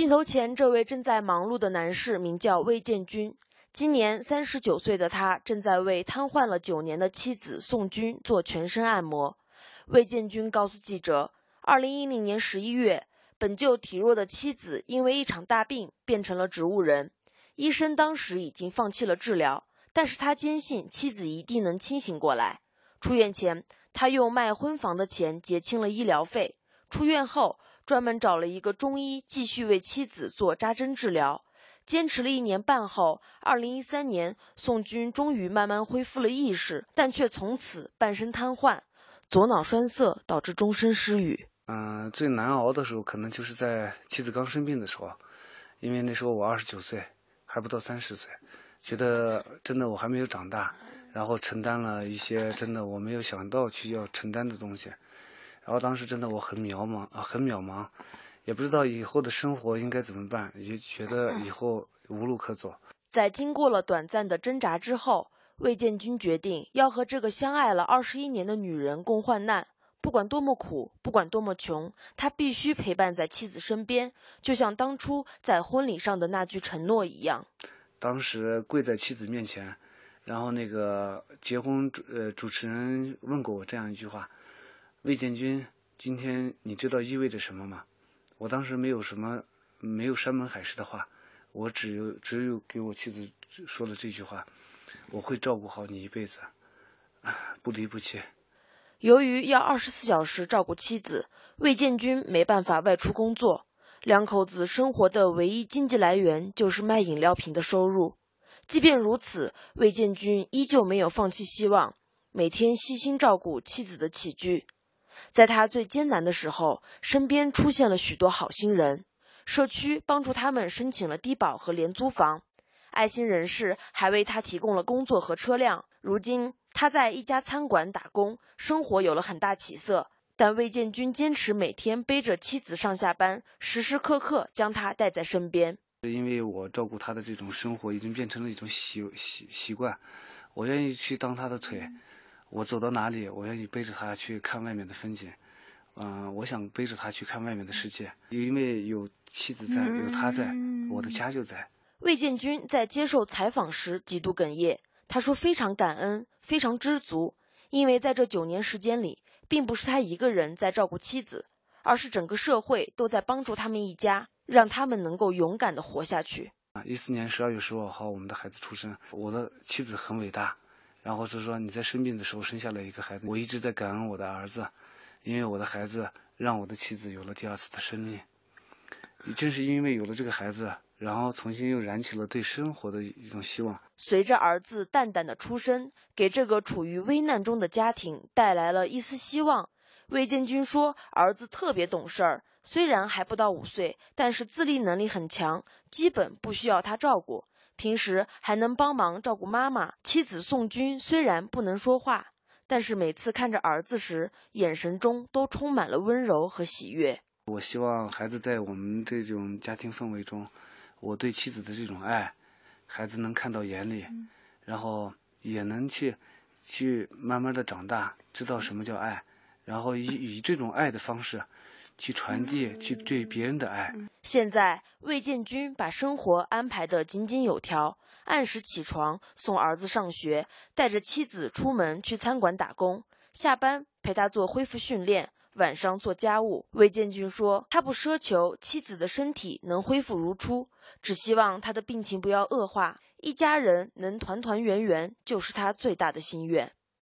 镜头前，这位正在忙碌的男士名叫魏建军，今年三十九岁的他正在为瘫痪了九年的妻子宋军做全身按摩。魏建军告诉记者，二零一零年十一月，本就体弱的妻子因为一场大病变成了植物人，医生当时已经放弃了治疗，但是他坚信妻子一定能清醒过来。出院前，他用卖婚房的钱结清了医疗费，出院后。专门找了一个中医继续为妻子做扎针治疗，坚持了一年半后，二零一三年，宋军终于慢慢恢复了意识，但却从此半身瘫痪，左脑栓塞导致终身失语。嗯，最难熬的时候可能就是在妻子刚生病的时候，因为那时候我二十九岁，还不到三十岁，觉得真的我还没有长大，然后承担了一些真的我没有想到去要承担的东西。然后当时真的我很渺茫啊，很渺茫，也不知道以后的生活应该怎么办，也觉得以后无路可走。在经过了短暂的挣扎之后，魏建军决定要和这个相爱了二十一年的女人共患难，不管多么苦，不管多么穷，他必须陪伴在妻子身边，就像当初在婚礼上的那句承诺一样。当时跪在妻子面前，然后那个结婚主呃主持人问过我这样一句话。魏建军，今天你知道意味着什么吗？我当时没有什么没有山盟海誓的话，我只有只有给我妻子说了这句话：，我会照顾好你一辈子，不离不弃。由于要二十四小时照顾妻子，魏建军没办法外出工作。两口子生活的唯一经济来源就是卖饮料瓶的收入。即便如此，魏建军依旧没有放弃希望，每天悉心照顾妻子的起居。在他最艰难的时候，身边出现了许多好心人，社区帮助他们申请了低保和廉租房，爱心人士还为他提供了工作和车辆。如今他在一家餐馆打工，生活有了很大起色。但魏建军坚持每天背着妻子上下班，时时刻刻将她带在身边。因为我照顾他的这种生活已经变成了一种习习习惯，我愿意去当他的腿。我走到哪里，我愿意背着他去看外面的风景，嗯，我想背着他去看外面的世界，因为有妻子在，有他在，我的家就在。魏建军在接受采访时极度哽咽，他说：“非常感恩，非常知足，因为在这九年时间里，并不是他一个人在照顾妻子，而是整个社会都在帮助他们一家，让他们能够勇敢的活下去。”啊，一四年十二月十五号，我们的孩子出生，我的妻子很伟大。然后就说你在生病的时候生下了一个孩子，我一直在感恩我的儿子，因为我的孩子让我的妻子有了第二次的生命。也正是因为有了这个孩子，然后重新又燃起了对生活的一种希望。随着儿子蛋蛋的出生，给这个处于危难中的家庭带来了一丝希望。魏建军说，儿子特别懂事儿，虽然还不到五岁，但是自立能力很强，基本不需要他照顾。平时还能帮忙照顾妈妈。妻子宋军虽然不能说话，但是每次看着儿子时，眼神中都充满了温柔和喜悦。我希望孩子在我们这种家庭氛围中，我对妻子的这种爱，孩子能看到眼里，然后也能去，去慢慢的长大，知道什么叫爱，然后以以这种爱的方式。去传递，去对别人的爱。现在，魏建军把生活安排得井井有条，按时起床，送儿子上学，带着妻子出门去餐馆打工，下班陪他做恢复训练，晚上做家务。魏建军说：“他不奢求妻子的身体能恢复如初，只希望他的病情不要恶化，一家人能团团圆圆，就是他最大的心愿。”